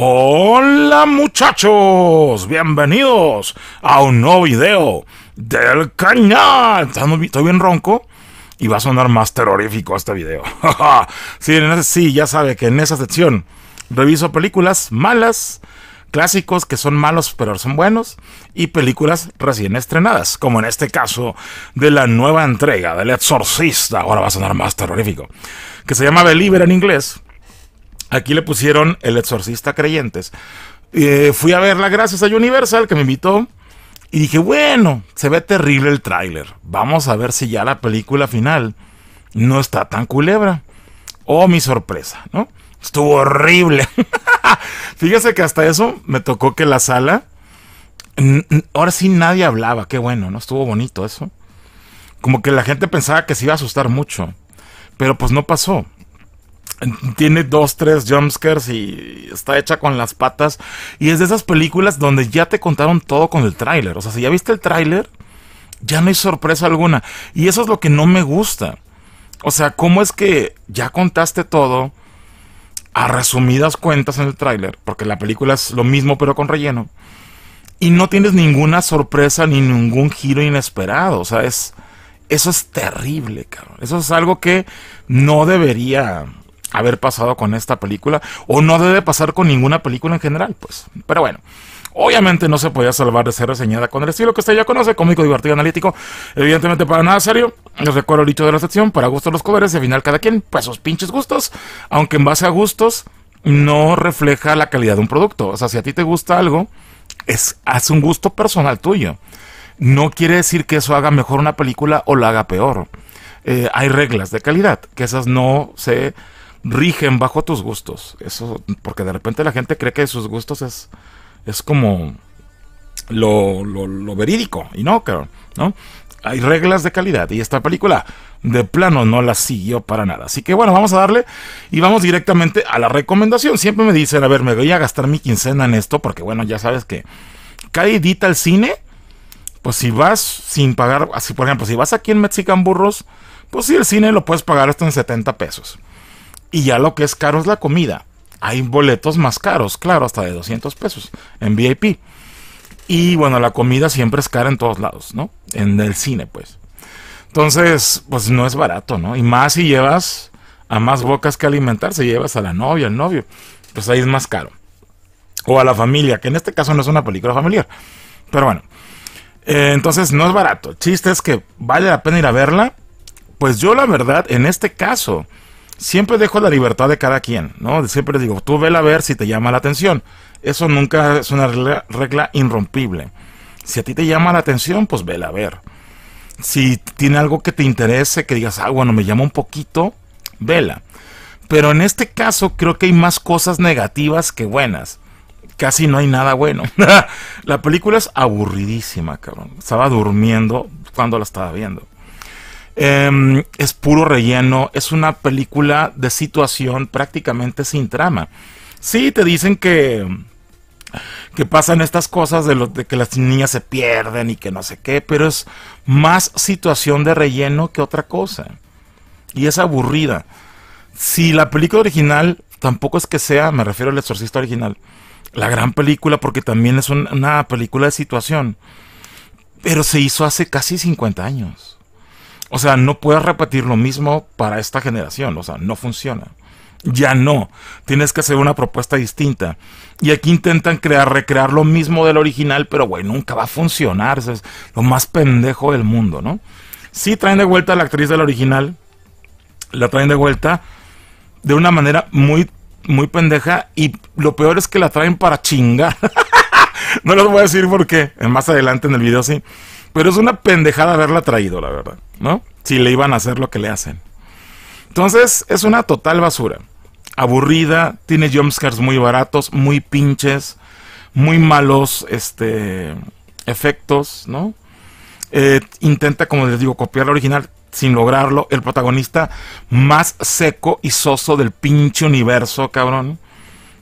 Hola muchachos, bienvenidos a un nuevo video del canal Estoy bien ronco y va a sonar más terrorífico este video. Si, sí, ya sabe que en esa sección Reviso películas malas, clásicos que son malos pero son buenos y películas recién estrenadas, como en este caso de la nueva entrega del Exorcista, ahora va a sonar más terrorífico, que se llama Believer en inglés. Aquí le pusieron El Exorcista Creyentes. Eh, fui a verla gracias a Universal que me invitó y dije, bueno, se ve terrible el tráiler. Vamos a ver si ya la película final no está tan culebra. Oh, mi sorpresa, ¿no? Estuvo horrible. Fíjese que hasta eso me tocó que la sala. Ahora sí nadie hablaba. Qué bueno, ¿no? Estuvo bonito eso. Como que la gente pensaba que se iba a asustar mucho. Pero pues no pasó. Tiene dos, tres jumpscares y está hecha con las patas. Y es de esas películas donde ya te contaron todo con el tráiler. O sea, si ya viste el tráiler, ya no hay sorpresa alguna. Y eso es lo que no me gusta. O sea, ¿cómo es que ya contaste todo? a resumidas cuentas en el tráiler, porque la película es lo mismo pero con relleno, y no tienes ninguna sorpresa ni ningún giro inesperado, o sea, es, eso es terrible, Eso es algo que no debería haber pasado con esta película, o no debe pasar con ninguna película en general, pues. Pero bueno. Obviamente no se podía salvar de ser reseñada con el estilo que usted ya conoce, cómico, divertido, analítico, evidentemente para nada serio. Les recuerdo el dicho de la sección, para gustos los colores, y al final cada quien, pues sus pinches gustos, aunque en base a gustos no refleja la calidad de un producto. O sea, si a ti te gusta algo, es, hace un gusto personal tuyo. No quiere decir que eso haga mejor una película o la haga peor. Eh, hay reglas de calidad, que esas no se rigen bajo tus gustos. Eso, porque de repente la gente cree que sus gustos es es como lo, verídico. Y no, creo ¿no? Hay reglas de calidad y esta película de plano no la siguió para nada. Así que bueno, vamos a darle y vamos directamente a la recomendación. Siempre me dicen, a ver, me voy a gastar mi quincena en esto porque bueno, ya sabes que edita el cine, pues si vas sin pagar, así por ejemplo, si vas aquí en Mexican Burros, pues si el cine lo puedes pagar hasta en 70 pesos. Y ya lo que es caro es la comida. Hay boletos más caros, claro, hasta de 200 pesos en VIP. Y bueno, la comida siempre es cara en todos lados, ¿no? En el cine, pues. Entonces, pues no es barato, ¿no? Y más si llevas a más bocas que alimentar, si llevas a la novia, al novio, pues ahí es más caro. O a la familia, que en este caso no es una película familiar. Pero bueno, eh, entonces no es barato. El chiste es que vale la pena ir a verla. Pues yo la verdad, en este caso, siempre dejo la libertad de cada quien, ¿no? Siempre digo, tú vela a ver si te llama la atención. Eso nunca es una regla, regla, irrompible. Si a ti te llama la atención, pues vela a ver. Si tiene algo que te interese, que digas, ah, bueno, me llama un poquito, vela. Pero en este caso creo que hay más cosas negativas que buenas. Casi no hay nada bueno. la película es aburridísima, cabrón. Estaba durmiendo cuando la estaba viendo. Em, es puro relleno, es una película de situación prácticamente sin trama. Sí, te dicen que pasan estas cosas de, lo, de que las niñas se pierden y que no sé qué, pero es más situación de relleno que otra cosa. Y es aburrida. Si la película original, tampoco es que sea, me refiero al exorcista original, la gran película, porque también es una película de situación, pero se hizo hace casi 50 años. O sea, no puedes repetir lo mismo para esta generación, o sea, no funciona. Ya no, tienes que hacer una propuesta distinta. Y aquí intentan crear, recrear lo mismo del original, pero güey, nunca va a funcionar, es lo más pendejo del mundo, ¿no? Sí traen de vuelta a la actriz del original, la traen de vuelta de una manera muy, muy pendeja y lo peor es que la traen para chingar. no les voy a decir por qué, más adelante en el video sí. Pero es una pendejada haberla traído, la verdad, ¿no? Si le iban a hacer lo que le hacen. Entonces, es una total basura. Aburrida, tiene jumpscares muy baratos, muy pinches, muy malos este, efectos, ¿no? Eh, intenta, como les digo, copiar la original sin lograrlo. El protagonista más seco y soso del pinche universo, cabrón.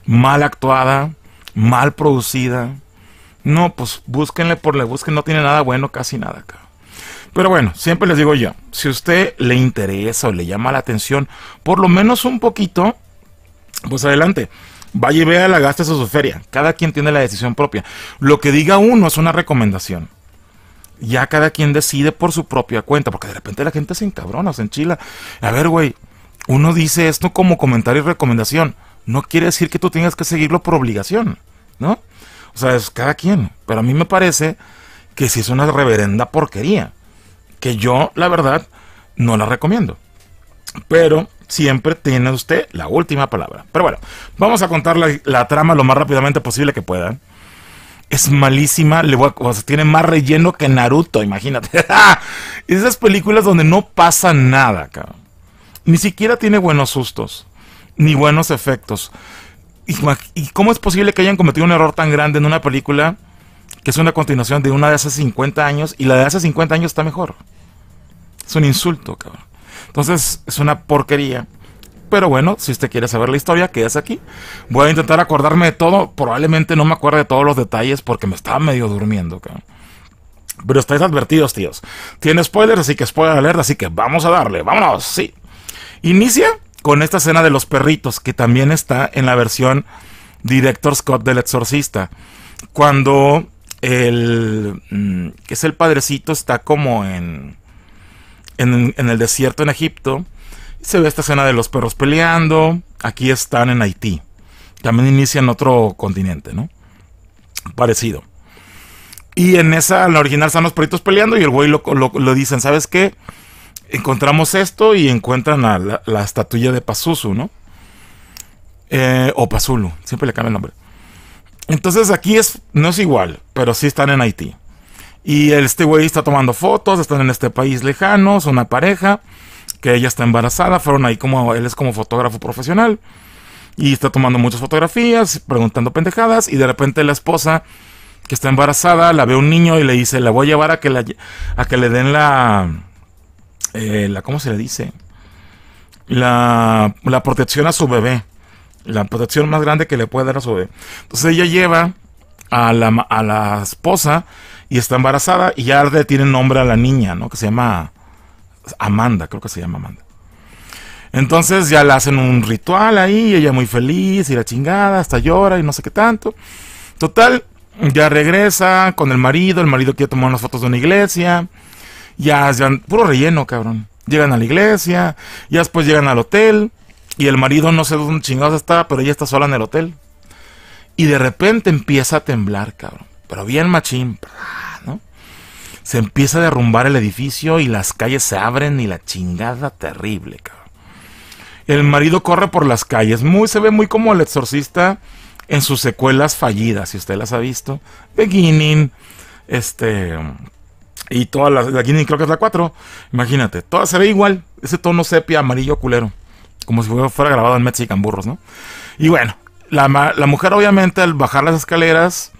Mal actuada, mal producida. No, pues búsquenle por le busquen, no tiene nada bueno, casi nada, Pero bueno, siempre les digo yo, si a usted le interesa o le llama la atención, por lo menos un poquito, pues adelante. Vaya y vea la gasta su feria. Cada quien tiene la decisión propia. Lo que diga uno es una recomendación. Ya cada quien decide por su propia cuenta, porque de repente la gente se encabrona, se enchila. A ver, güey, uno dice esto como comentario y recomendación. No quiere decir que tú tengas que seguirlo por obligación, ¿no? O sea, es cada quien. Pero a mí me parece que si es una reverenda porquería. Que yo, la verdad, no la recomiendo. Pero siempre tiene usted la última palabra. Pero bueno, vamos a contar la, trama lo más rápidamente posible que pueda. Es malísima, le o sea, tiene más relleno que Naruto, imagínate. ¡Ah! Esas películas donde no pasa nada, cabrón. Ni siquiera tiene buenos sustos, ni buenos efectos. ¿Y cómo es posible que hayan cometido un error tan grande en una película que es una continuación de una de hace 50 años y la de hace 50 años está mejor? Es un insulto, cabrón. Entonces, es una porquería. Pero bueno, si usted quiere saber la historia, quédese aquí. Voy a intentar acordarme de todo. Probablemente no me acuerde de todos los detalles porque me estaba medio durmiendo, cabrón. Pero estáis advertidos, tíos. Tiene spoilers, así que spoiler alerta, así que vamos a darle. Vámonos, sí. Inicia con esta escena de los perritos, que también está en la versión Director Scott del Exorcista. Cuando el. Mm, que es el padrecito, está como en, en, el desierto en Egipto. Se ve esta escena de los perros peleando. Aquí están en Haití. También inicia en otro continente, ¿no? Parecido. Y en esa, en la original, están los perritos peleando y el güey lo, lo, lo dicen, ¿sabes qué? encontramos esto y encuentran a la, estatua estatuilla de Pazuzu, ¿no? Eh, o Pazulu, siempre le cambia el nombre. Entonces aquí es, no es igual, pero sí están en Haití. Y este güey está tomando fotos, están en este país lejano, es una pareja, que ella está embarazada, fueron ahí como, él es como fotógrafo profesional, y está tomando muchas fotografías, preguntando pendejadas, y de repente la esposa, que está embarazada, la ve un niño y le dice, la voy a llevar a que, a que le den la, eh, la, ¿cómo se le dice? La, protección a su bebé. La protección más grande que le puede dar a su bebé. Entonces ella lleva a la, esposa y está embarazada y ya le tiene nombre a la niña, ¿no? Que se llama Amanda, creo que se llama Amanda. Entonces ya le hacen un ritual ahí, ella muy feliz y la chingada, hasta llora y no sé qué tanto. Total, ya regresa con el marido, el marido quiere tomar unas fotos de una iglesia ya, puro relleno, cabrón. Llegan a la iglesia, ya después llegan al hotel, y el marido no sé dónde chingados está, pero ella está sola en el hotel. Y de repente empieza a temblar, cabrón. Pero bien machín, ¿no? Se empieza a derrumbar el edificio y las calles se abren y la chingada terrible, cabrón. El marido corre por las calles, muy, se ve muy como el exorcista en sus secuelas fallidas, si usted las ha visto. Beginning, este, y todas las la aquí creo que es la 4. Imagínate, toda se ve igual. Ese tono sepia amarillo culero. Como si fuera grabado en y Burros, ¿no? Y bueno, la, mujer obviamente al bajar las escaleras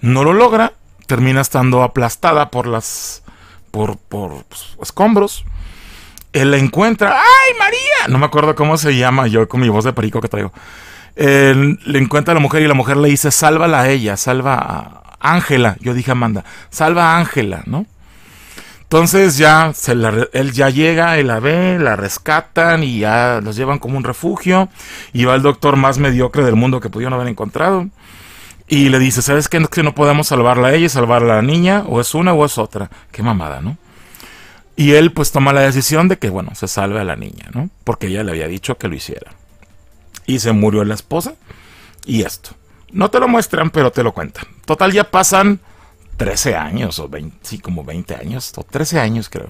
no lo logra. Termina estando aplastada por las... por, por pues, escombros. Él la encuentra. ¡Ay, María! No me acuerdo cómo se llama. Yo con mi voz de perico que traigo. le encuentra a la mujer y la mujer le dice, sálvala a ella, salva a Ángela. Yo dije Amanda, salva a Ángela, ¿no? Entonces ya él ya llega y la ve, la rescatan y ya los llevan como un refugio. Y va el doctor más mediocre del mundo que pudieron haber encontrado. Y le dice, ¿sabes qué? Que no podemos salvarla a ella y salvarla a la niña. O es una o es otra. Qué mamada, ¿no? Y él pues toma la decisión de que, bueno, se salve a la niña, ¿no? Porque ella le había dicho que lo hiciera. Y se murió la esposa. Y esto. No te lo muestran, pero te lo cuentan. Total, ya pasan 13 años, o 20, sí, como 20 años, o 13 años creo.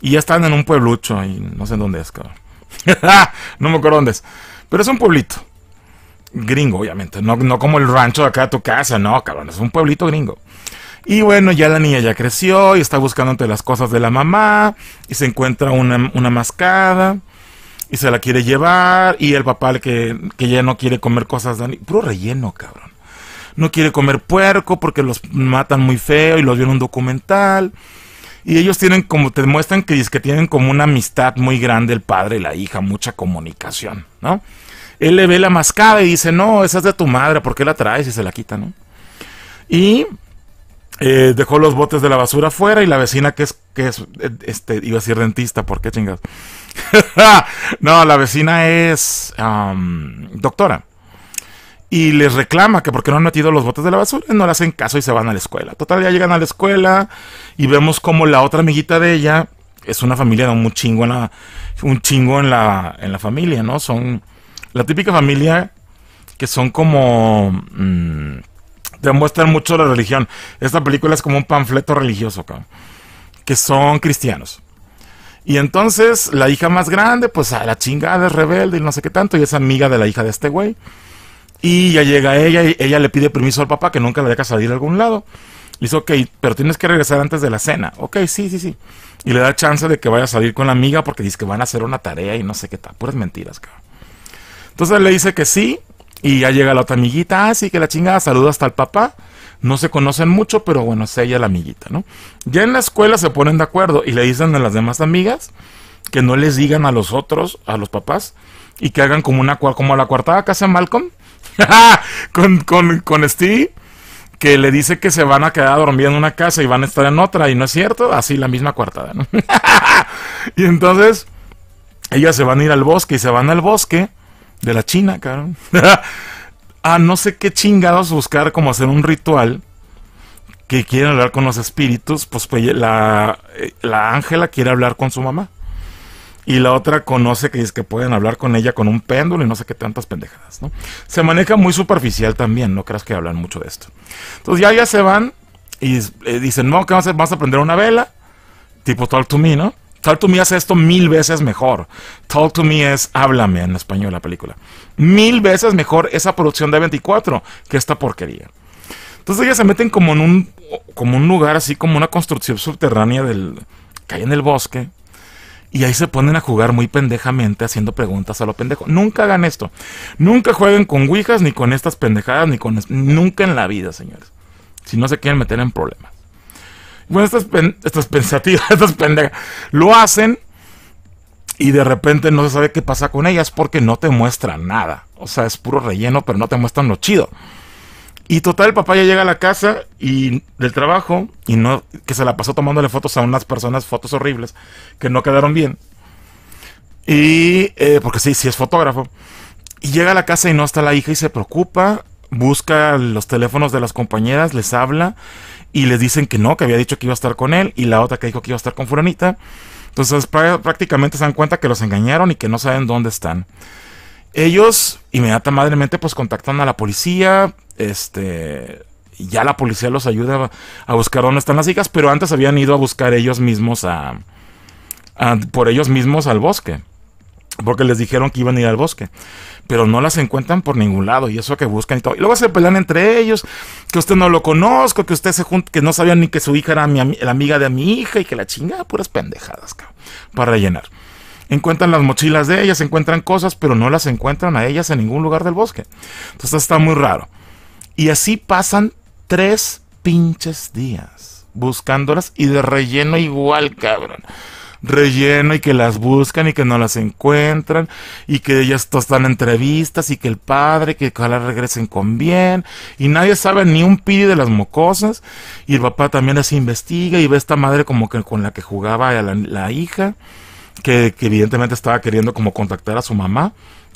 Y ya están en un pueblucho, y no sé en dónde es, cabrón. no me acuerdo dónde es. Pero es un pueblito. Gringo, obviamente. No, no como el rancho de acá de tu casa, no, cabrón. Es un pueblito gringo. Y bueno, ya la niña ya creció y está buscando entre las cosas de la mamá. Y se encuentra una, mascada. Y se la quiere llevar. Y el papá que, que ya no quiere comer cosas de... Puro relleno, cabrón no quiere comer puerco porque los matan muy feo y los vio en un documental. Y ellos tienen como, te demuestran que, es que tienen como una amistad muy grande el padre y la hija, mucha comunicación, ¿no? Él le ve la mascada y dice, no, esa es de tu madre, ¿por qué la traes? Y se la quita, ¿no? Y eh, dejó los botes de la basura afuera y la vecina que es, que es, este, iba a ser dentista, ¿por qué chingas? no, la vecina es doctora y les reclama que porque no han metido los botes de la basura, no le hacen caso y se van a la escuela. Total, ya llegan a la escuela y vemos como la otra amiguita de ella es una familia de un chingo en la, un chingo en la, familia, ¿no? Son la típica familia que son como... demuestran mm, mucho la religión. Esta película es como un panfleto religioso, Que son cristianos. Y entonces la hija más grande, pues a la chingada es rebelde y no sé qué tanto, y es amiga de la hija de este güey. Y ya llega ella y ella le pide permiso al papá que nunca le deja salir de algún lado. Le dice, ok, pero tienes que regresar antes de la cena. Ok, sí, sí, sí. Y le da chance de que vaya a salir con la amiga porque dice que van a hacer una tarea y no sé qué tal. Puras mentiras, cabrón. Entonces le dice que sí y ya llega la otra amiguita. Ah, sí, que la chingada saluda hasta el papá. No se conocen mucho, pero bueno, es ella la amiguita, ¿no? Ya en la escuela se ponen de acuerdo y le dicen a las demás amigas que no les digan a los otros, a los papás, y que hagan como una como la cuartada que hace Malcolm, con, con, que le dice que se van a quedar dormidos en una casa y van a estar en otra, y no es cierto, así la misma cuartada, y entonces, ellas se van a ir al bosque y se van al bosque de la China, cabrón. a no sé qué chingados buscar como hacer un ritual que quieren hablar con los espíritus, pues, pues la eh, Ángela quiere hablar con su mamá y la otra conoce que es que pueden hablar con ella con un péndulo y no sé qué tantas pendejadas, ¿no? Se maneja muy superficial también, no creas que hablan mucho de esto. Entonces ya, ya se van y eh, dicen, no, ¿qué vas a hacer? Vas a prender una vela, tipo Talk to Me, ¿no? Talk to Me hace esto mil veces mejor. Talk to Me es háblame en español la película. Mil veces mejor esa producción de 24 que esta porquería. Entonces ya se meten como en un, como un lugar así, como una construcción subterránea del, que hay en el bosque. Y ahí se ponen a jugar muy pendejamente haciendo preguntas a lo pendejo. Nunca hagan esto. Nunca jueguen con ouijas, ni con estas pendejadas, ni con... Nunca en la vida, señores. Si no se quieren meter en problemas. Bueno, estas, estas pensativas, estas pendejas, lo hacen y de repente no se sabe qué pasa con ellas porque no te muestran nada. O sea, es puro relleno, pero no te muestran lo chido. Y total, el papá ya llega a la casa y del trabajo y no que se la pasó tomándole fotos a unas personas, fotos horribles que no quedaron bien. Y eh, porque sí, sí es fotógrafo. Y llega a la casa y no está la hija y se preocupa, busca los teléfonos de las compañeras, les habla y les dicen que no, que había dicho que iba a estar con él y la otra que dijo que iba a estar con Furanita, Entonces prácticamente se dan cuenta que los engañaron y que no saben dónde están. Ellos inmediatamente pues contactan a la policía, este, ya la policía los ayuda a buscar dónde están las hijas, pero antes habían ido a buscar ellos mismos a, por ellos mismos al bosque, porque les dijeron que iban a ir al bosque, pero no las encuentran por ningún lado y eso que buscan y todo. Y luego se pelean entre ellos, que usted no lo conozco, que usted se junta, que no sabían ni que su hija era mi, la amiga de mi hija y que la chinga puras pendejadas, cabrón, para rellenar encuentran las mochilas de ellas, encuentran cosas, pero no las encuentran a ellas en ningún lugar del bosque. Entonces está muy raro. Y así pasan tres pinches días buscándolas y de relleno igual, cabrón. Relleno y que las buscan y que no las encuentran y que ellas están entrevistas y que el padre, que ojalá regresen con bien y nadie sabe ni un pidi de las mocosas y el papá también las investiga y ve a esta madre como que con la que jugaba la hija que, evidentemente estaba queriendo como contactar a su mamá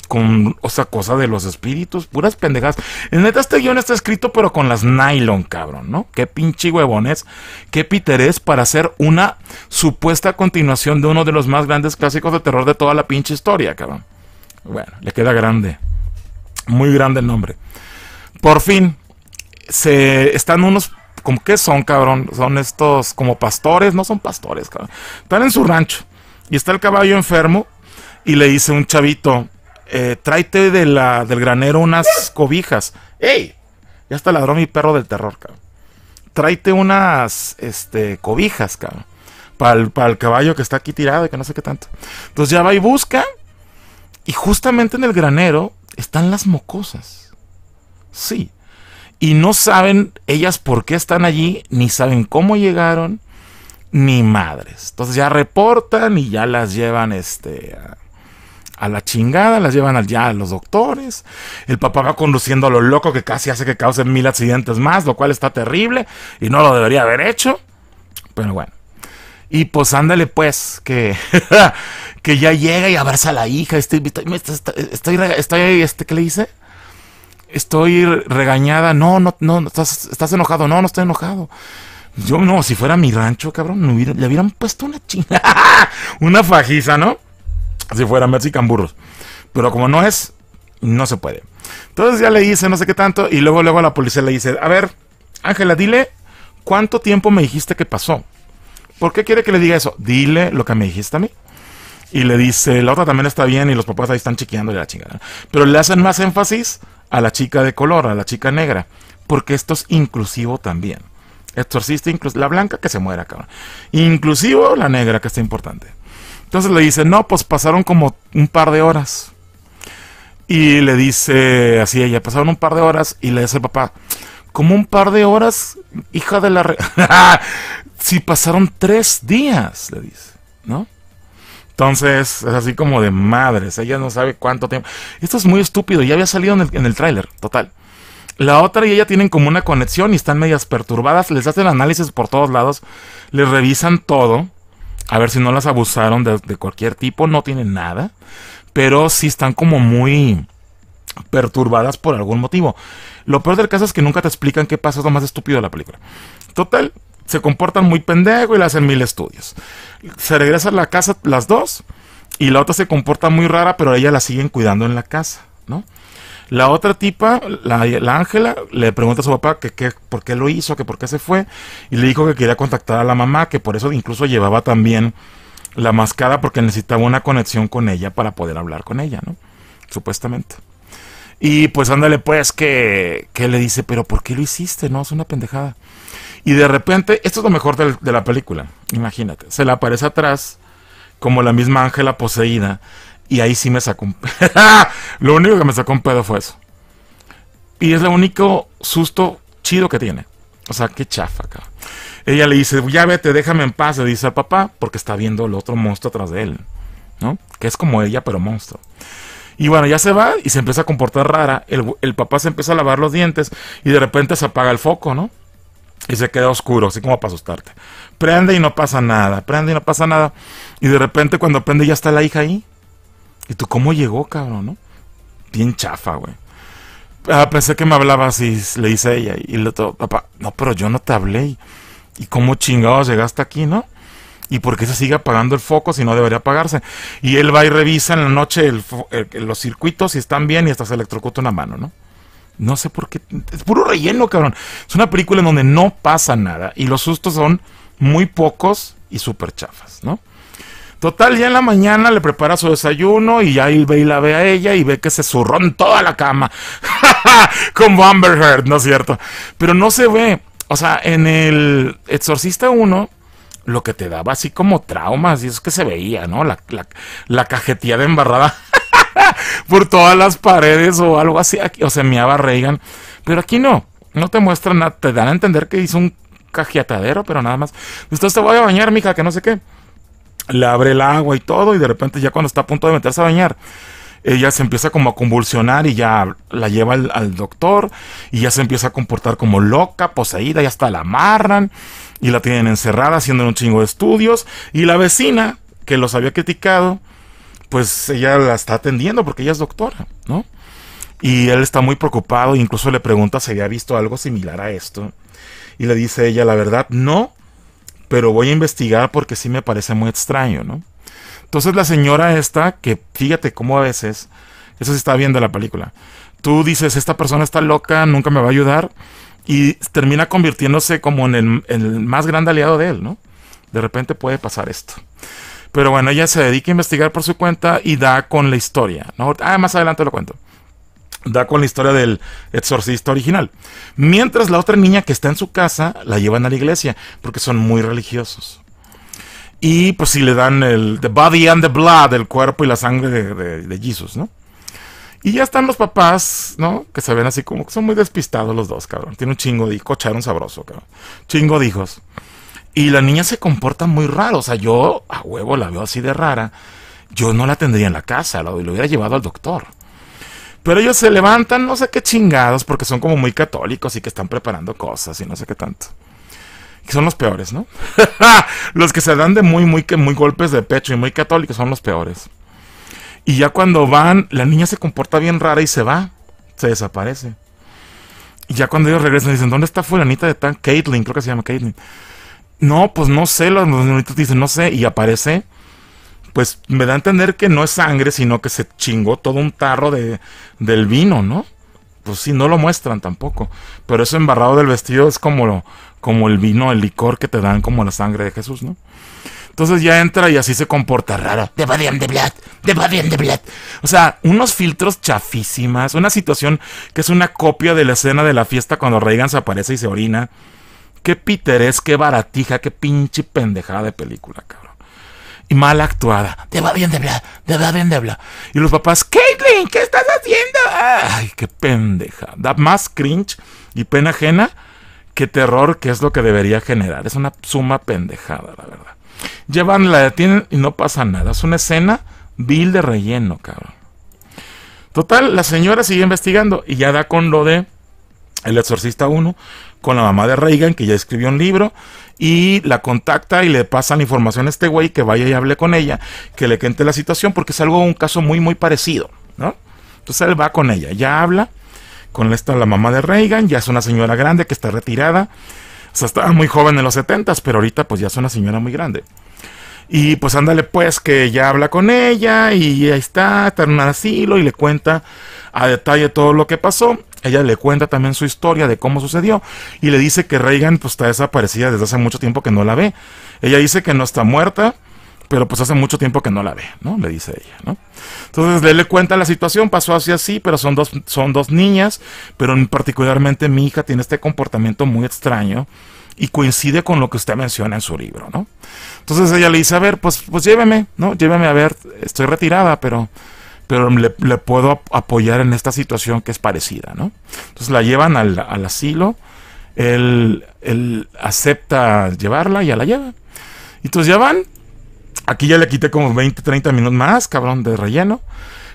con o cosa de los espíritus, puras pendejas. En neta, este guión está escrito, pero con las nylon, cabrón, ¿no? Qué pinche huevones, qué piterés para hacer una supuesta continuación de uno de los más grandes clásicos de terror de toda la pinche historia, cabrón. Bueno, le queda grande. Muy grande el nombre. Por fin, se están unos como qué son, cabrón? Son estos como pastores, no son pastores, cabrón. Están en su rancho y está el caballo enfermo y le dice un chavito, eh, tráete de la, del granero unas cobijas. ¡Ey! Ya está ladró mi perro del terror, cabrón. Tráete unas este, cobijas, cabrón. Para para el caballo que está aquí tirado y que no sé qué tanto. Entonces ya va y busca. Y justamente en el granero están las mocosas. Sí. Y no saben ellas por qué están allí, ni saben cómo llegaron, ni madres. Entonces ya reportan y ya las llevan este, a, la chingada, las llevan ya a los doctores. El papá va conduciendo a lo loco que casi hace que cause mil accidentes más, lo cual está terrible y no lo debería haber hecho. Pero bueno. Y pues ándale pues, que, que ya llega y abraza a la hija. Este, estoy, estoy, estoy, este, ¿qué le dice? Estoy regañada. No, no, no, estás, estás enojado. No, no estoy enojado yo no, si fuera mi rancho, cabrón, le hubieran puesto una chingada. una fajiza, ¿no? Si fuera Mexican burros. Pero como no es, no se puede. Entonces ya le dice no sé qué tanto y luego luego a la policía le dice, a ver, Ángela, dile cuánto tiempo me dijiste que pasó. ¿Por qué quiere que le diga eso? Dile lo que me dijiste a mí. Y le dice, la otra también está bien y los papás ahí están chiqueando de la chingada. Pero le hacen más énfasis a la chica de color, a la chica negra, porque esto es inclusivo también. Exorcista, incluso la blanca que se muera, cabrón. Inclusive la negra, que está importante. Entonces le dice, no, pues pasaron como un par de horas. Y le dice, así ella, pasaron un par de horas y le dice al papá, como un par de horas, hija de la... si pasaron tres días, le dice, ¿no? Entonces, es así como de madres, ella no sabe cuánto tiempo. Esto es muy estúpido, ya había salido en el, en el tráiler, total. La otra y ella tienen como una conexión y están medias perturbadas. Les hacen análisis por todos lados. Les revisan todo. A ver si no las abusaron de, cualquier tipo. No tienen nada. Pero sí están como muy perturbadas por algún motivo. Lo peor del caso es que nunca te explican qué pasa. Es lo más estúpido de la película. Total, se comportan muy pendejo y le hacen mil estudios. Se regresa a la casa las dos. Y la otra se comporta muy rara, pero ella la siguen cuidando en la casa, ¿no? La otra tipa, la Ángela, le pregunta a su papá que, qué por qué lo hizo, que por qué se fue, y le dijo que quería contactar a la mamá, que por eso incluso llevaba también la mascada, porque necesitaba una conexión con ella para poder hablar con ella, ¿no? Supuestamente. Y pues ándale pues que, le dice, pero ¿por qué lo hiciste? No, es una pendejada. Y de repente, esto es lo mejor de la película, imagínate, se le aparece atrás como la misma Ángela poseída y ahí sí me sacó un... lo único que me sacó un pedo fue eso. Y es el único susto chido que tiene. O sea, qué chafa, cabrón. Ella le dice, ya vete, déjame en paz, le dice al papá, porque está viendo el otro monstruo atrás de él, ¿no? Que es como ella, pero monstruo. Y bueno, ya se va y se empieza a comportar rara. El, el papá se empieza a lavar los dientes y de repente se apaga el foco, ¿no? Y se queda oscuro, así como para asustarte. Prende y no pasa nada, prende y no pasa nada. Y de repente cuando prende ya está la hija ahí. ¿Y tú cómo llegó, cabrón, no? Bien chafa, güey. Ah, pensé que me hablabas y le hice a ella. Y le todo papá, no, pero yo no te hablé. ¿Y cómo chingados llegaste aquí, no? ¿Y por qué se sigue apagando el foco si no debería apagarse? Y él va y revisa en la noche los circuitos si están bien y hasta se electrocuta una mano, ¿no? No sé por qué. Es puro relleno, cabrón. Es una película en donde no pasa nada y los sustos son muy pocos y súper chafas, ¿no? Total, ya en la mañana le prepara su desayuno y ya él ve y la ve a ella y ve que se zurró en toda la cama. Como Amber Heard, ¿no es cierto? Pero no se ve. O sea, en el Exorcista 1, lo que te daba así como traumas, y es que se veía, ¿no? La, la, la cajetía de embarrada por todas las paredes o algo así. o se meaba Reagan. Pero aquí no. No te muestran nada. Te dan a entender que hizo un cajetadero pero nada más. Usted te voy a bañar, mija, que no sé qué le abre el agua y todo, y de repente ya cuando está a punto de meterse a bañar, ella se empieza como a convulsionar y ya la lleva al, doctor y ya se empieza a comportar como loca, poseída, ya hasta la amarran y la tienen encerrada haciendo un chingo de estudios y la vecina que los había criticado, pues ella la está atendiendo porque ella es doctora, ¿no? Y él está muy preocupado, incluso le pregunta si había visto algo similar a esto. Y le dice ella, la verdad, no, pero voy a investigar porque sí me parece muy extraño, ¿no? Entonces la señora esta, que fíjate cómo a veces, eso se está viendo la película, tú dices, esta persona está loca, nunca me va a ayudar, y termina convirtiéndose como en el, el más grande aliado de él, ¿no? De repente puede pasar esto. Pero bueno, ella se dedica a investigar por su cuenta y da con la historia. ¿no? Ah, más adelante lo cuento da con la historia del exorcista original. Mientras la otra niña que está en su casa la llevan a la iglesia, porque son muy religiosos. Y pues si le dan el the body and the blood, el cuerpo y la sangre de, Jesus, ¿no? Y ya están los papás, ¿no? Que se ven así como que son muy despistados los dos, cabrón. Tiene un chingo de hijos, sabroso, cabrón. Chingo de hijos. Y la niña se comporta muy raro. O sea, yo a huevo la veo así de rara. Yo no la tendría en la casa, la lo hubiera llevado al doctor. Pero ellos se levantan, no sé qué chingados, porque son como muy católicos y que están preparando cosas y no sé qué tanto. Y son los peores, ¿no? los que se dan de muy, muy, muy golpes de pecho y muy católicos son los peores. Y ya cuando van, la niña se comporta bien rara y se va, se desaparece. Y ya cuando ellos regresan, dicen, ¿dónde está fulanita de tan? Caitlin, creo que se llama Caitlin. No, pues no sé, los niñitos dicen, no sé, y aparece pues me da a entender que no es sangre, sino que se chingó todo un tarro de, del vino, ¿no? Pues sí, no lo muestran tampoco. Pero eso embarrado del vestido es como, como el vino, el licor que te dan como la sangre de Jesús, ¿no? Entonces ya entra y así se comporta raro. De de de de va de de O sea, unos filtros chafísimas. Una situación que es una copia de la escena de la fiesta cuando Reagan se aparece y se orina. Qué es, qué baratija, qué pinche pendejada de película, cabrón mal actuada. Te va bien de bla, te va bien de bla. Y los papás, Caitlin, ¿qué estás haciendo? Ay, qué pendeja. Da más cringe y pena ajena que terror, que es lo que debería generar. Es una suma pendejada, la verdad. Llevan, la detienen y no pasa nada. Es una escena vil de relleno, cabrón. Total, la señora sigue investigando y ya da con lo de El Exorcista 1 con la mamá de Reagan, que ya escribió un libro, y la contacta y le pasa la información a este güey que vaya y hable con ella, que le cuente la situación, porque es algo, un caso muy, muy parecido, ¿no? Entonces él va con ella, ya habla con esta, la mamá de Reagan, ya es una señora grande que está retirada, o sea, estaba muy joven en los 70, pero ahorita pues ya es una señora muy grande. Y pues ándale pues que ya habla con ella y ahí está, está en un asilo y le cuenta a detalle todo lo que pasó. Ella le cuenta también su historia de cómo sucedió y le dice que Reagan pues está desaparecida desde hace mucho tiempo que no la ve. Ella dice que no está muerta, pero pues hace mucho tiempo que no la ve, ¿no? Le dice ella, ¿no? Entonces él le cuenta la situación, pasó así así, pero son dos, son dos niñas, pero particularmente mi hija tiene este comportamiento muy extraño y coincide con lo que usted menciona en su libro, ¿no? Entonces ella le dice, a ver, pues, pues lléveme, ¿no? Lléveme a ver, estoy retirada, pero pero le, puedo apoyar en esta situación que es parecida, ¿no? Entonces la llevan al, asilo, él, acepta llevarla y ya la lleva. Y entonces ya van, aquí ya le quité como 20, 30 minutos más, cabrón, de relleno.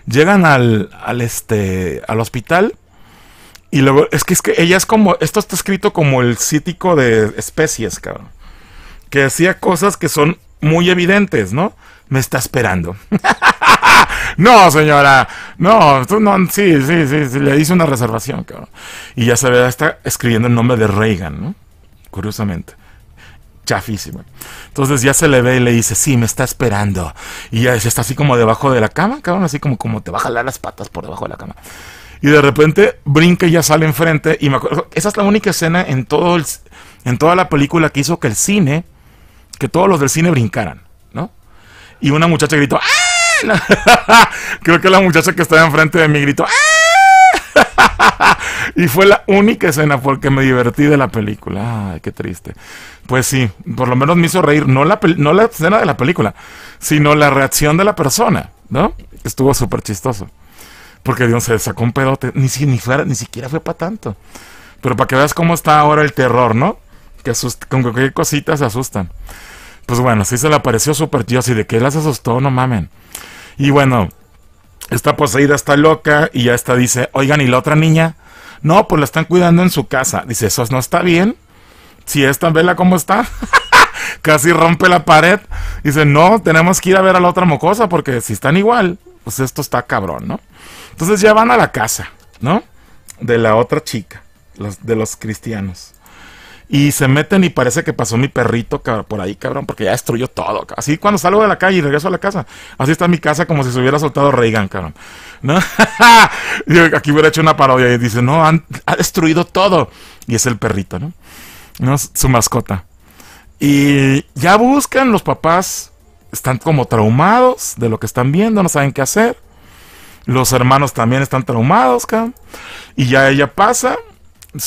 Llegan al, este, al hospital. Y luego, es que, es que ella es como, esto está escrito como el cítico de especies, cabrón. Que hacía cosas que son muy evidentes, ¿no? Me está esperando. no, señora, no, tú no, sí, sí, sí, le hice una reservación, cabrón. Y ya se ve, está escribiendo el nombre de Reagan, ¿no? Curiosamente. Chafísimo. Entonces ya se le ve y le dice, sí, me está esperando. Y ya está así como debajo de la cama, cabrón, así como, como te va a jalar las patas por debajo de la cama. Y de repente brinca y ya sale enfrente. Y me acuerdo, esa es la única escena en, todo el, en toda la película que hizo que el cine, que todos los del cine brincaran, ¿no? Y una muchacha gritó, ¡ah! Creo que la muchacha que estaba enfrente de mí gritó, ah". y fue la única escena porque me divertí de la película. Ay, qué triste. Pues sí, por lo menos me hizo reír, no la, no la escena de la película, sino la reacción de la persona, ¿no? Estuvo súper chistoso. Porque Dios se sacó un pedote, ni, ni, siquiera fue para tanto. Pero para que veas cómo está ahora el terror, ¿no? Que con cualquier cosita se asustan. Pues bueno, sí se le apareció súper tío, Y de que las asustó, no mamen. Y bueno, esta poseída, está loca y ya está, dice, oigan, ¿y la otra niña? No, pues la están cuidando en su casa. Dice, eso no está bien. Si esta vela cómo está. Casi rompe la pared. Dice, no, tenemos que ir a ver a la otra mocosa porque si están igual, pues esto está cabrón, ¿no? Entonces ya van a la casa, ¿no? De la otra chica, de los cristianos. Y se meten y parece que pasó mi perrito cabrón, por ahí, cabrón, porque ya destruyó todo. Así cuando salgo de la calle y regreso a la casa, así está mi casa como si se hubiera soltado Reagan, cabrón. aquí hubiera hecho una parodia y dice, no, ha destruido todo. Y es el perrito, ¿no? ¿no? Su mascota. Y ya buscan los papás, están como traumados de lo que están viendo, no saben qué hacer. Los hermanos también están traumados, cabrón. Y ya ella pasa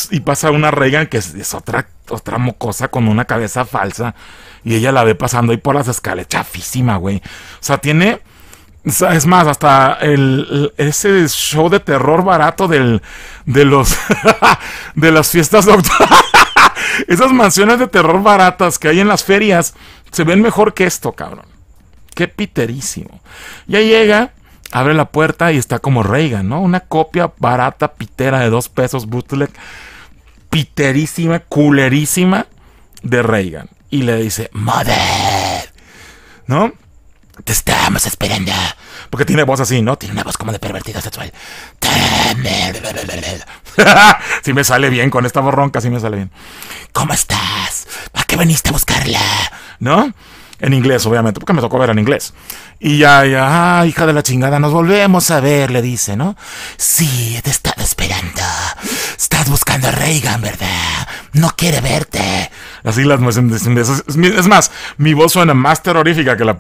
y pasa una Reagan que es, otra, otra mocosa con una cabeza falsa y ella la ve pasando ahí por las escaleras, chafísima, güey. O sea, tiene... Es más, hasta el, ese show de terror barato del, de, los, de las fiestas Esas mansiones de terror baratas que hay en las ferias se ven mejor que esto, cabrón. Qué piterísimo. Ya llega abre la puerta y está como Reagan, ¿no? Una copia barata, pitera de dos pesos, bootleg, piterísima, culerísima de Reagan. Y le dice, Mother, ¿no? Te estamos esperando. Porque tiene voz así, ¿no? Tiene una voz como de pervertido sexual. si me sale bien con esta borronca, si me sale bien. ¿Cómo estás? ¿Para qué veniste a buscarla? ¿No? en inglés, obviamente, porque me tocó ver en inglés. Y ya, ya, hija de la chingada, nos volvemos a ver, le dice, ¿no? Sí, te estaba estado esperando. Estás buscando a Reagan, ¿verdad? No quiere verte. Así las muestran. Es más, mi voz suena más terrorífica que la,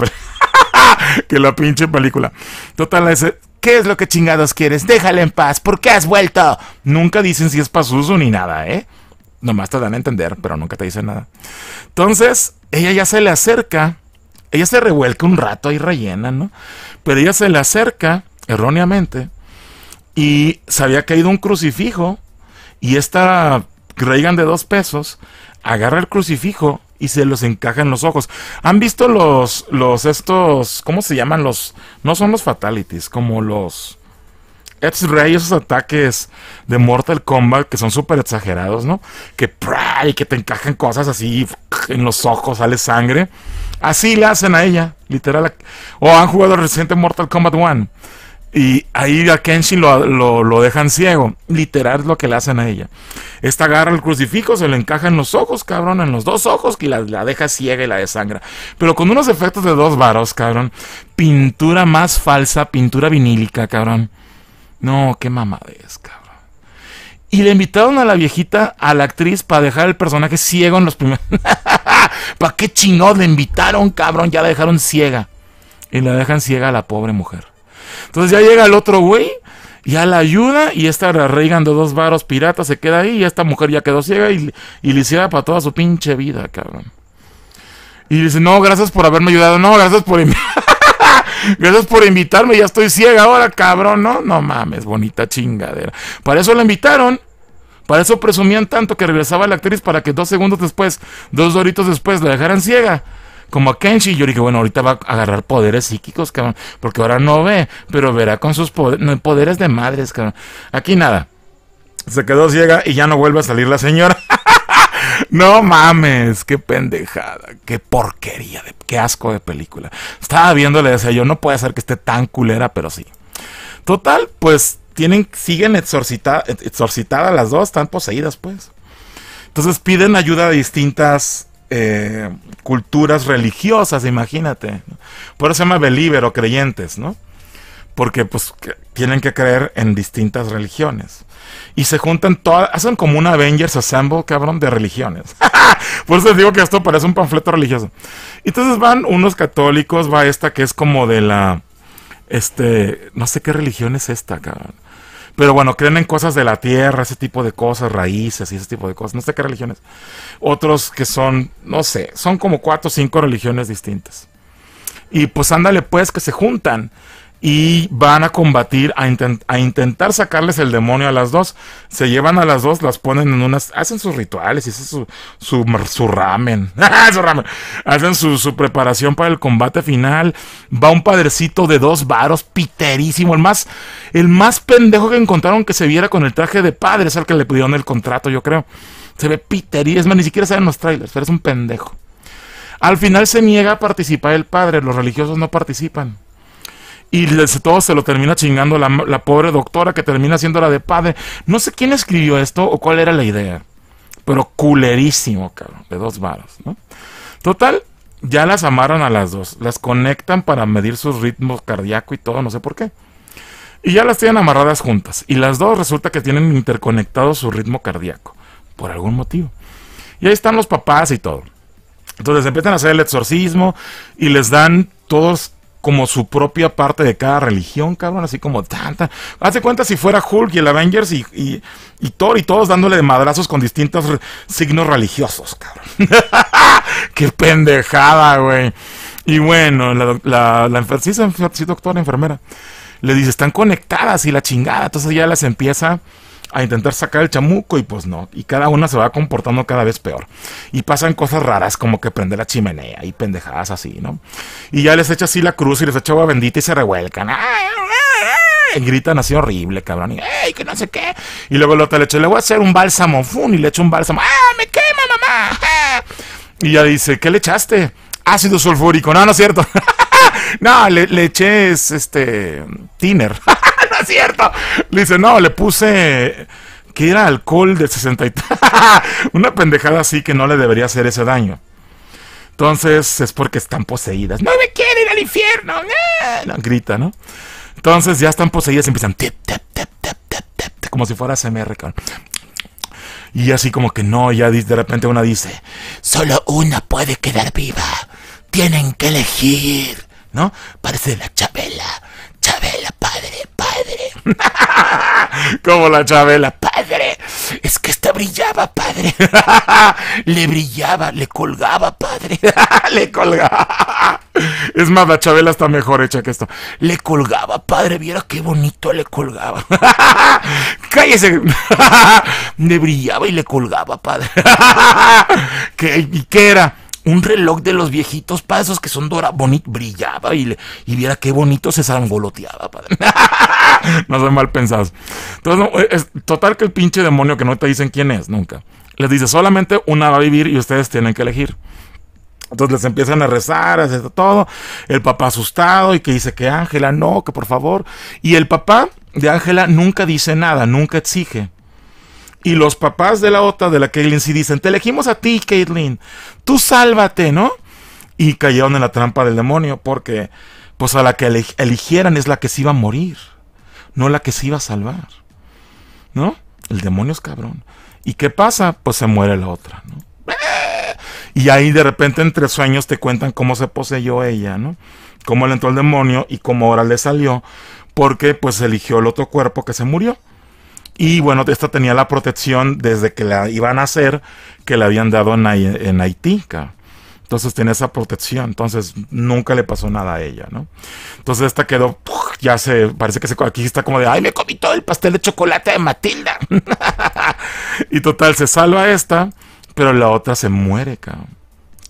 que la pinche película. Total, ese, ¿Qué es lo que chingados quieres? Déjale en paz. ¿Por qué has vuelto? Nunca dicen si es pasuso ni nada, ¿eh? Nomás te dan a entender, pero nunca te dice nada. Entonces, ella ya se le acerca. Ella se revuelca un rato ahí rellena, ¿no? Pero ella se le acerca erróneamente y se había caído un crucifijo y esta Reagan de dos pesos agarra el crucifijo y se los encaja en los ojos. ¿Han visto los, los, estos, cómo se llaman los, no son los fatalities, como los, es Ray, esos ataques de Mortal Kombat que son súper exagerados, ¿no? Que que te encajan cosas así en los ojos, sale sangre. Así le hacen a ella, literal. O han jugado reciente Mortal Kombat 1. Y ahí a Kenshin lo, dejan ciego. Literal es lo que le hacen a ella. Esta agarra el crucifijo, se le encaja en los ojos, cabrón, en los dos ojos, y la, la deja ciega y la desangra. Pero con unos efectos de dos varos, cabrón. Pintura más falsa, pintura vinílica, cabrón. No, qué mamadez, cabrón. Y le invitaron a la viejita, a la actriz, para dejar el personaje ciego en los primeros. ¿Para qué chingón le invitaron, cabrón? Ya la dejaron ciega. Y la dejan ciega a la pobre mujer. Entonces ya llega el otro güey, ya la ayuda y esta reigan de dos varos piratas se queda ahí y esta mujer ya quedó ciega y, y le hiciera para toda su pinche vida, cabrón. Y dice, no, gracias por haberme ayudado, no, gracias por invitarme. Gracias por invitarme, ya estoy ciega ahora, cabrón, ¿no? No mames, bonita chingadera. Para eso la invitaron. Para eso presumían tanto que regresaba la actriz para que dos segundos después, dos doritos después, la dejaran ciega. Como a Kenshi, yo dije, bueno, ahorita va a agarrar poderes psíquicos, cabrón. Porque ahora no ve, pero verá con sus poderes, poderes de madres, cabrón. Aquí nada. Se quedó ciega y ya no vuelve a salir la señora. No mames, qué pendejada, qué porquería, qué asco de película. Estaba viéndole, decía yo, no puede ser que esté tan culera, pero sí. Total, pues tienen, siguen exorcita, exorcitadas las dos, están poseídas, pues. Entonces piden ayuda a distintas eh, culturas religiosas, imagínate. Por eso se llama believer o creyentes, ¿no? Porque, pues, tienen que creer en distintas religiones. Y se juntan todas, hacen como un Avengers Assemble, cabrón, de religiones. Por eso les digo que esto parece un panfleto religioso. Entonces van unos católicos, va esta que es como de la, este, no sé qué religión es esta, cabrón. Pero bueno, creen en cosas de la tierra, ese tipo de cosas, raíces y ese tipo de cosas. No sé qué religiones. Otros que son, no sé, son como cuatro o cinco religiones distintas. Y pues ándale pues que se juntan y van a combatir, a, intentar sacarles el demonio a las dos. Se llevan a las dos, las ponen en unas, hacen sus rituales, y su, su, ramen, hacen su, preparación para el combate final. Va un padrecito de dos varos, piterísimo, el más, el más pendejo que encontraron que se viera con el traje de padre, es al que le pidieron el contrato, yo creo. Se ve piterísimo. es más, ni siquiera saben los trailers, pero es un pendejo. Al final se niega a participar el padre, los religiosos no participan y todo se lo termina chingando la, pobre doctora que termina siendo la de padre. No sé quién escribió esto o cuál era la idea, pero culerísimo, cabrón, de dos varos ¿no? Total, ya las amaron a las dos, las conectan para medir su ritmo cardíaco y todo, no sé por qué. Y ya las tienen amarradas juntas, y las dos resulta que tienen interconectado su ritmo cardíaco, por algún motivo. Y ahí están los papás y todo. Entonces empiezan a hacer el exorcismo y les dan todos como su propia parte de cada religión, cabrón, así como tanta. Hace cuenta si fuera Hulk y el Avengers y, y, y Thor y todos dándole de madrazos con distintos signos religiosos, cabrón. ¡Qué pendejada, güey! Y bueno, la, la, la sí, doctora, enfermera, le dice, están conectadas y la chingada, entonces ya las empieza a intentar sacar el chamuco y pues no. Y cada una se va comportando cada vez peor. Y pasan cosas raras como que prende la chimenea y pendejadas así, ¿no? Y ya les echa así la cruz y les echa agua bendita y se revuelcan. y gritan así horrible, cabrón. Y, ¡Ey, que no sé qué! Y luego lo le echa, le voy a hacer un bálsamo, y le echo un bálsamo. ¡Ah, me quema, mamá! Y ya dice, ¿qué le echaste? Ácido sulfúrico. No, no es cierto. no, le, le eché este, tiner. cierto. Le dice, no, le puse que era alcohol de 63. Una pendejada así que no le debería hacer ese daño. Entonces es porque están poseídas. No me quieren al infierno. No, grita, ¿no? Entonces ya están poseídas y empiezan como si fuera CMR, Y así como que no, ya de repente una dice, solo una puede quedar viva. Tienen que elegir, ¿no? Parece la chapela Como la Chabela, padre, es que esta brillaba, padre. le brillaba, le colgaba, padre. le colgaba. Es más, la Chabela está mejor hecha que esto. Le colgaba, padre, viera qué bonito le colgaba. Cállese. le brillaba y le colgaba, padre. ¿Qué, ¿Y qué era? un reloj de los viejitos, pasos que son dora, bonit, brillaba y, y viera qué bonito se zangoloteaba, padre. no son mal pensás. Entonces, eh, es total que el pinche demonio que no te dicen quién es nunca. Les dice, solamente una va a vivir y ustedes tienen que elegir. Entonces les empiezan a rezar, a hacer todo. El papá asustado y que dice que Ángela no, que por favor. Y el papá de Ángela nunca dice nada, nunca exige. Y los papás de la otra, de la Caitlyn, sí dicen, te elegimos a ti, Caitlyn, tú sálvate, ¿no? Y cayeron en la trampa del demonio, porque pues a la que eligieran es la que se iba a morir, no la que se iba a salvar, ¿no? El demonio es cabrón. ¿Y qué pasa? Pues se muere la otra, ¿no? Y ahí de repente entre sueños te cuentan cómo se poseyó ella, ¿no? Cómo le entró el demonio y cómo ahora le salió, porque pues eligió el otro cuerpo que se murió. Y bueno, esta tenía la protección desde que la iban a hacer que le habían dado en, Haití. Entonces tenía esa protección. Entonces nunca le pasó nada a ella, ¿no? Entonces esta quedó, ya se, parece que se, aquí está como de, ay, me comí todo el pastel de chocolate de Matilda. y total, se salva esta, pero la otra se muere, cabrón.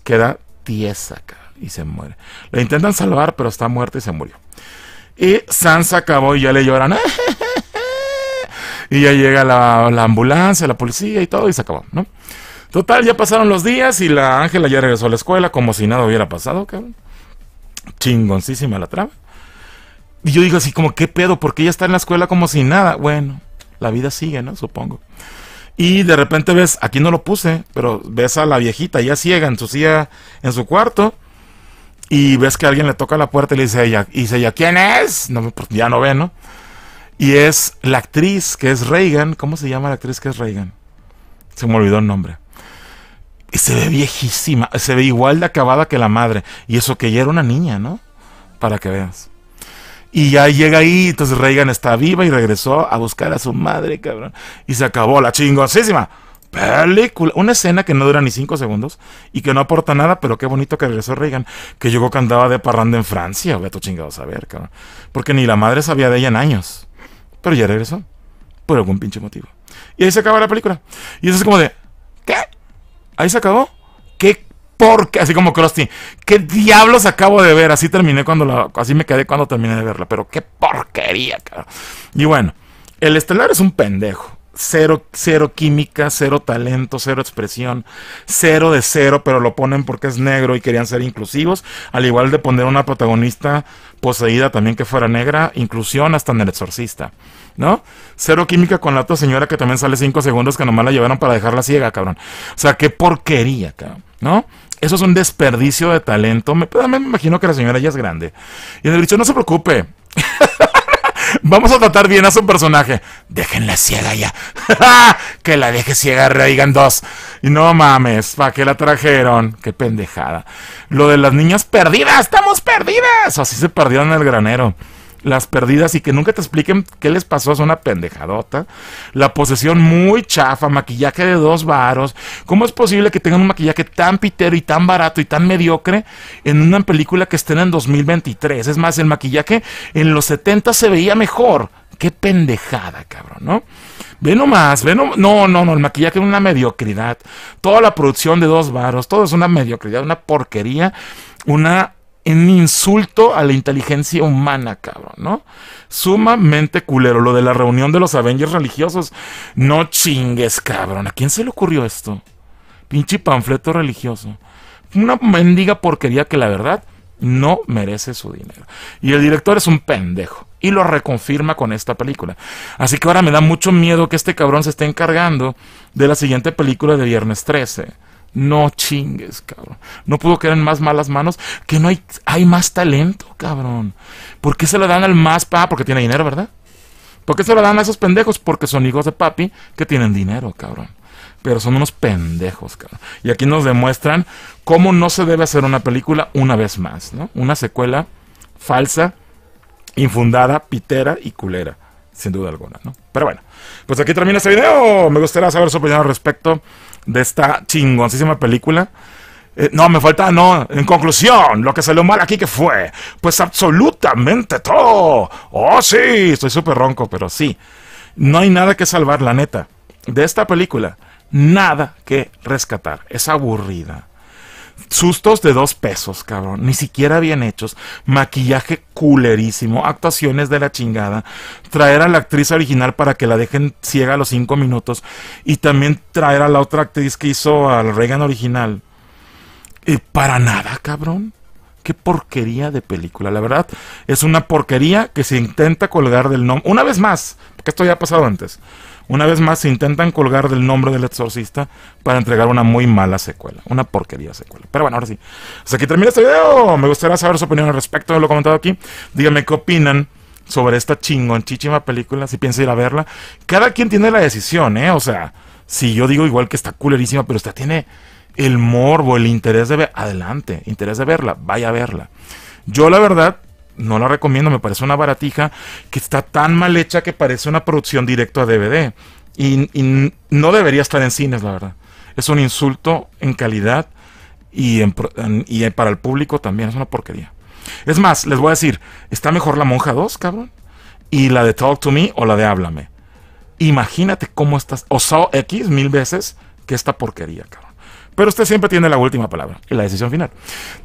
Queda tiesa, cabrón, y se muere. La intentan salvar, pero está muerta y se murió. Y Sansa acabó y ya le lloran, ¡Ah, y ya llega la, ambulancia, la policía y todo, y se acabó, ¿no? Total, ya pasaron los días y la Ángela ya regresó a la escuela como si nada hubiera pasado, cabrón. Chingoncísima la trama. Y yo digo así como, ¿qué pedo? ¿Por qué ella está en la escuela como si nada? Bueno, la vida sigue, ¿no? Supongo. Y de repente ves, aquí no lo puse, pero ves a la viejita ya ciega en su en su cuarto. Y ves que alguien le toca la puerta y le dice a ella, y ¿quién es? No, pues ya no ve, ¿no? Y es la actriz que es Reagan. ¿Cómo se llama la actriz que es Reagan? Se me olvidó el nombre. Y se ve viejísima, se ve igual de acabada que la madre. Y eso que ella era una niña, ¿no? Para que veas. Y ya llega ahí, entonces Reagan está viva y regresó a buscar a su madre, cabrón. Y se acabó la chingosísima película. Una escena que no dura ni cinco segundos y que no aporta nada, pero qué bonito que regresó Reagan, que llegó que andaba de parranda en Francia, tú chingados a ver, cabrón. Porque ni la madre sabía de ella en años. Pero ya regresó. Por algún pinche motivo. Y ahí se acaba la película. Y eso es como de. ¿Qué? Ahí se acabó. ¿Qué qué? así como Krusty, ¿qué diablos acabo de ver? Así terminé cuando la, así me quedé cuando terminé de verla, pero qué porquería, cara. Y bueno, el estelar es un pendejo. Cero, cero química, cero talento, cero expresión, cero de cero, pero lo ponen porque es negro y querían ser inclusivos, al igual de poner una protagonista poseída también que fuera negra, inclusión hasta en el exorcista, ¿no? Cero química con la otra señora que también sale cinco segundos que nomás la llevaron para dejarla ciega, cabrón. O sea, qué porquería, cabrón, ¿no? Eso es un desperdicio de talento. Me, pues, imagino que la señora ya es grande. Y el dicho, no se preocupe. Vamos a tratar bien a su personaje. Déjenla ciega ya. que la deje ciega, reigan dos. Y no mames, ¿para qué la trajeron? Qué pendejada. Lo de las niñas perdidas, estamos perdidas. Así se perdieron en el granero las perdidas y que nunca te expliquen qué les pasó, es una pendejadota. La posesión muy chafa, maquillaje de dos varos. ¿Cómo es posible que tengan un maquillaje tan pitero y tan barato y tan mediocre en una película que estén en 2023? Es más, el maquillaje en los 70 se veía mejor. Qué pendejada, cabrón, ¿no? Ve nomás, ve nomás. No, no, no, el maquillaje es una mediocridad. Toda la producción de dos varos, todo es una mediocridad, una porquería, una un insulto a la inteligencia humana, cabrón, ¿no? Sumamente culero. Lo de la reunión de los Avengers religiosos. No chingues, cabrón. ¿A quién se le ocurrió esto? Pinche panfleto religioso. Una mendiga porquería que la verdad no merece su dinero. Y el director es un pendejo. Y lo reconfirma con esta película. Así que ahora me da mucho miedo que este cabrón se esté encargando de la siguiente película de Viernes 13 no chingues, cabrón. No pudo quedar en más malas manos. Que no hay, hay más talento, cabrón. ¿Por qué se lo dan al más pa? Porque tiene dinero, ¿verdad? ¿Por qué se lo dan a esos pendejos? Porque son hijos de papi que tienen dinero, cabrón. Pero son unos pendejos, cabrón. Y aquí nos demuestran cómo no se debe hacer una película una vez más, ¿no? Una secuela falsa, infundada, pitera y culera. Sin duda alguna, ¿no? Pero bueno, pues aquí termina este video. Me gustaría saber su opinión al respecto de esta chingoncísima película. Eh, no, me falta, no. En conclusión, lo que salió mal aquí que fue, pues absolutamente todo. Oh, sí, estoy súper ronco, pero sí. No hay nada que salvar, la neta. De esta película, nada que rescatar. Es aburrida sustos de dos pesos, cabrón. Ni siquiera bien hechos. Maquillaje culerísimo. Actuaciones de la chingada. Traer a la actriz original para que la dejen ciega a los cinco minutos. Y también traer a la otra actriz que hizo al Reagan original. Y eh, para nada, cabrón. Qué porquería de película. La verdad, es una porquería que se intenta colgar del nombre. Una vez más, porque esto ya ha pasado antes una vez más se intentan colgar del nombre del exorcista para entregar una muy mala secuela, una porquería secuela. Pero bueno, ahora sí. Hasta aquí termina este video. Me gustaría saber su opinión al respecto de lo comentado aquí. Díganme qué opinan sobre esta chingonchichima película, si piensa ir a verla. Cada quien tiene la decisión, ¿eh? O sea, si yo digo igual que está culerísima, pero usted tiene el morbo, el interés de verla. adelante, interés de verla, vaya a verla. Yo la verdad no la recomiendo, me parece una baratija que está tan mal hecha que parece una producción directa a DVD. Y, no debería estar en cines, la verdad. Es un insulto en calidad y, y para el público también es una porquería. Es más, les voy a decir, está mejor la Monja 2, cabrón, y la de Talk to Me o la de Háblame. Imagínate cómo estás, o Saw X mil veces que esta porquería, cabrón. Pero usted siempre tiene la última palabra y la decisión final.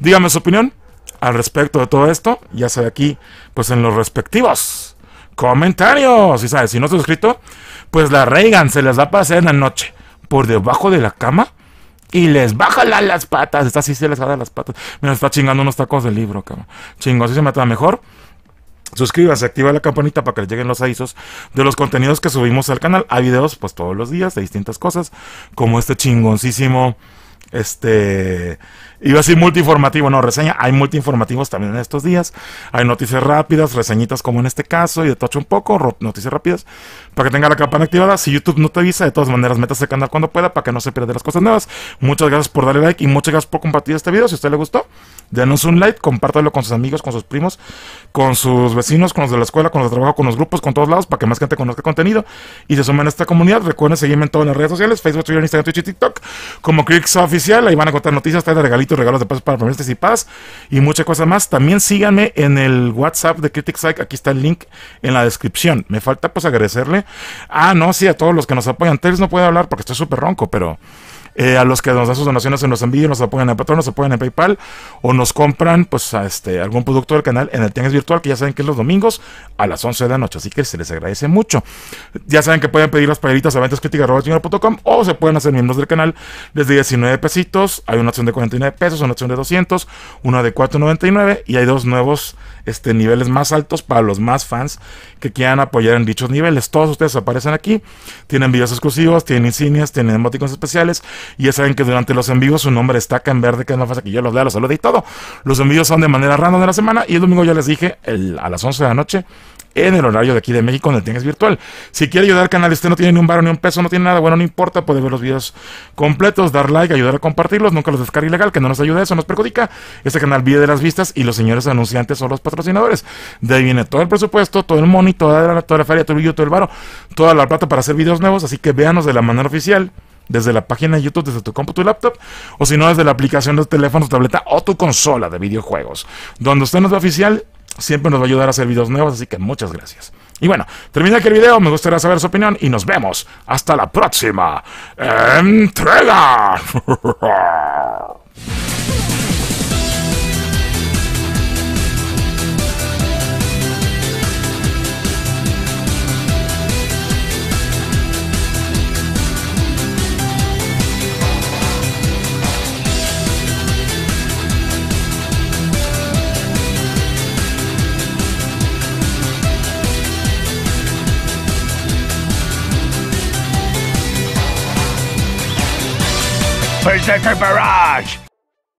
Dígame su opinión al respecto de todo esto, ya sea aquí, pues en los respectivos comentarios. Y sabes, si no estás suscrito, pues la Reagan se les da a hacer en la noche por debajo de la cama y les baja las patas. Está así, se les dar las patas. Mira, está chingando unos tacos de libro, cabrón. Chingo, así se me mejor. Suscríbase, activa la campanita para que les lleguen los avisos de los contenidos que subimos al canal. Hay videos pues todos los días de distintas cosas, como este chingoncísimo este. Iba a decir multiinformativo, no, reseña. Hay multiinformativos también en estos días. Hay noticias rápidas, reseñitas como en este caso, y de tocho un poco, noticias rápidas, para que tenga la campana activada. Si YouTube no te avisa, de todas maneras, métase el canal cuando pueda para que no se pierda las cosas nuevas. Muchas gracias por darle like y muchas gracias por compartir este video. Si a usted le gustó, Denos un like, compártalo con sus amigos, con sus primos, con sus vecinos, con los de la escuela, con los de trabajo, con los grupos, con todos lados, para que más gente conozca el contenido y se sumen a esta comunidad. Recuerden seguirme en todas las redes sociales, Facebook, Twitter, Instagram, Twitch y TikTok, como Critics Oficial. Ahí van a contar noticias, traer regalitos, regalos de pasos para promesas y paz y muchas cosas más. También síganme en el WhatsApp de Critics Psych. Aquí está el link en la descripción. Me falta pues agradecerle. Ah, no, sí, a todos los que nos apoyan. Teles no puede hablar porque estoy súper ronco, pero... Eh, a los que nos dan sus donaciones en los envíos, nos apoyan en Patreon, nos apoyan en PayPal o nos compran pues este, algún producto del canal en el Tienes Virtual, que ya saben que es los domingos a las 11 de la noche, así que se les agradece mucho. Ya saben que pueden pedir las payaritas a ventoscritica.com o se pueden hacer miembros del canal desde 19 pesitos, hay una opción de 49 pesos, una opción de 200, una de 4.99 y hay dos nuevos este, niveles más altos para los más fans que quieran apoyar en dichos niveles. Todos ustedes aparecen aquí, tienen videos exclusivos, tienen insignias, tienen emoticons especiales y ya saben que durante los envíos su nombre destaca en verde, que es una fase que yo los lea, los salude y todo. Los envíos son de manera random de la semana y el domingo ya les dije a las 11 de la noche en el horario de aquí de México donde Tienes virtual. Si quiere ayudar al canal, este no tiene ni un baro ni un peso, no tiene nada, bueno, no importa, puede ver los videos completos, dar like, ayudar a compartirlos, nunca los descarga ilegal, que no nos ayuda, eso nos perjudica. Este canal vive de las vistas y los señores anunciantes son los patrocinadores. De ahí viene todo el presupuesto, todo el money, toda la, feria, todo el video, todo el baro, toda la plata para hacer videos nuevos, así que véanos de la manera oficial desde la página de YouTube, desde tu cómputo tu laptop, o si no, desde la aplicación de teléfono, tableta o tu consola de videojuegos. Donde usted nos ve oficial, siempre nos va a ayudar a hacer videos nuevos, así que muchas gracias. Y bueno, termina aquí el video, me gustaría saber su opinión y nos vemos hasta la próxima entrega. Who's Barrage?